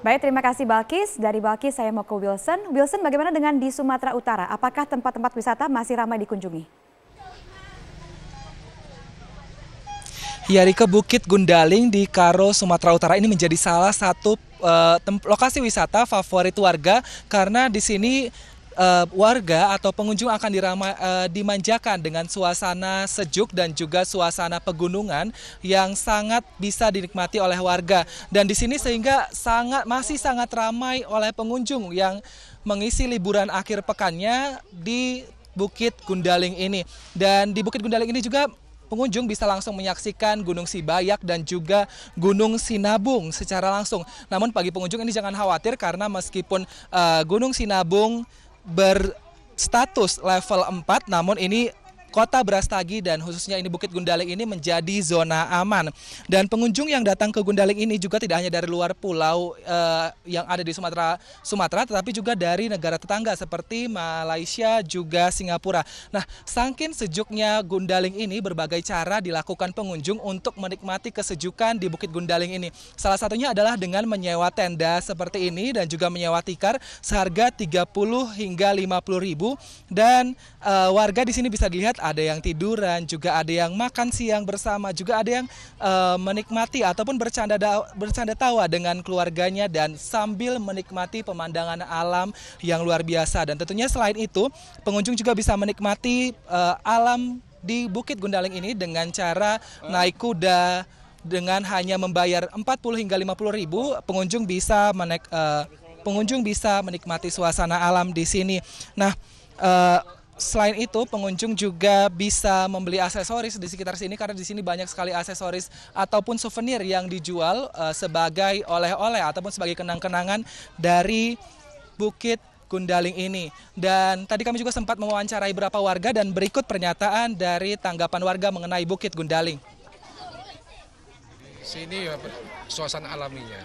Baik, terima kasih Balkis. Dari Balkis saya mau ke Wilson. Wilson, bagaimana dengan di Sumatera Utara? Apakah tempat-tempat wisata masih ramai dikunjungi? Ya, Bukit Gundaling di Karo, Sumatera Utara ini menjadi salah satu uh, lokasi wisata favorit warga karena di sini uh, warga atau pengunjung akan dirama, uh, dimanjakan dengan suasana sejuk dan juga suasana pegunungan yang sangat bisa dinikmati oleh warga. Dan di sini sehingga sangat masih sangat ramai oleh pengunjung yang mengisi liburan akhir pekannya di Bukit Gundaling ini. Dan di Bukit Gundaling ini juga pengunjung bisa langsung menyaksikan Gunung Sibayak dan juga Gunung Sinabung secara langsung. Namun bagi pengunjung ini jangan khawatir karena meskipun uh, Gunung Sinabung berstatus level 4 namun ini kota Brastagi dan khususnya ini Bukit Gundaling ini menjadi zona aman. Dan pengunjung yang datang ke Gundaling ini juga tidak hanya dari luar pulau eh, yang ada di Sumatera Sumatera tetapi juga dari negara tetangga seperti Malaysia juga Singapura. Nah, saking sejuknya Gundaling ini berbagai cara dilakukan pengunjung untuk menikmati kesejukan di Bukit Gundaling ini. Salah satunya adalah dengan menyewa tenda seperti ini dan juga menyewa tikar seharga 30 hingga 50 ribu dan e, warga di sini bisa dilihat ada yang tiduran, juga ada yang makan siang bersama, juga ada yang uh, menikmati ataupun bercanda bercanda tawa dengan keluarganya dan sambil menikmati pemandangan alam yang luar biasa. Dan tentunya selain itu, pengunjung juga bisa menikmati uh, alam di Bukit Gundaling ini dengan cara eh. naik kuda dengan hanya membayar 40 hingga 50 ribu pengunjung bisa menek, uh, pengunjung bisa menikmati suasana alam di sini. Nah, uh, selain itu pengunjung juga bisa membeli aksesoris di sekitar sini karena di sini banyak sekali aksesoris ataupun souvenir yang dijual uh, sebagai oleh-oleh ataupun sebagai kenang-kenangan dari Bukit Gundaling ini. Dan tadi kami juga sempat mewawancarai beberapa warga dan berikut pernyataan dari tanggapan warga mengenai Bukit Gundaling. Sini ya suasana nah, alaminya,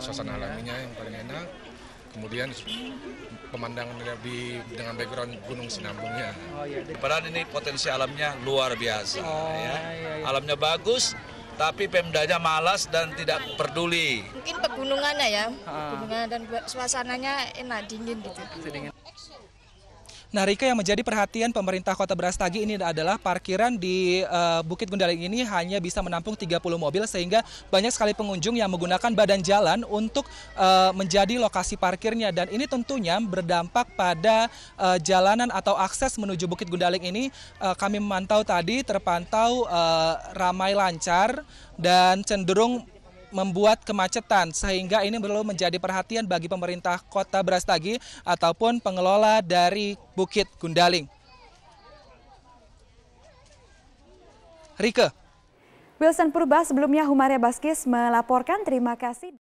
suasana alaminya yang paling enak kemudian pemandangan lebih dengan background Gunung Sinambungnya. Oh, iya. Padahal ini potensi alamnya luar biasa. Oh, ya. Iya, iya, iya. Alamnya bagus, tapi Pemdanya malas dan tidak peduli. Mungkin pegunungannya ya, ah. pegunungan dan suasananya enak dingin gitu. Nah Rika yang menjadi perhatian pemerintah kota Brastagi ini adalah parkiran di uh, Bukit Gundaling ini hanya bisa menampung 30 mobil sehingga banyak sekali pengunjung yang menggunakan badan jalan untuk uh, menjadi lokasi parkirnya dan ini tentunya berdampak pada uh, jalanan atau akses menuju Bukit Gundaling ini uh, kami memantau tadi terpantau uh, ramai lancar dan cenderung membuat kemacetan sehingga ini perlu menjadi perhatian bagi pemerintah Kota Brastagi ataupun pengelola dari Bukit Gundaling. Rike. Wilson Purba sebelumnya Humaria Baskis melaporkan terima kasih.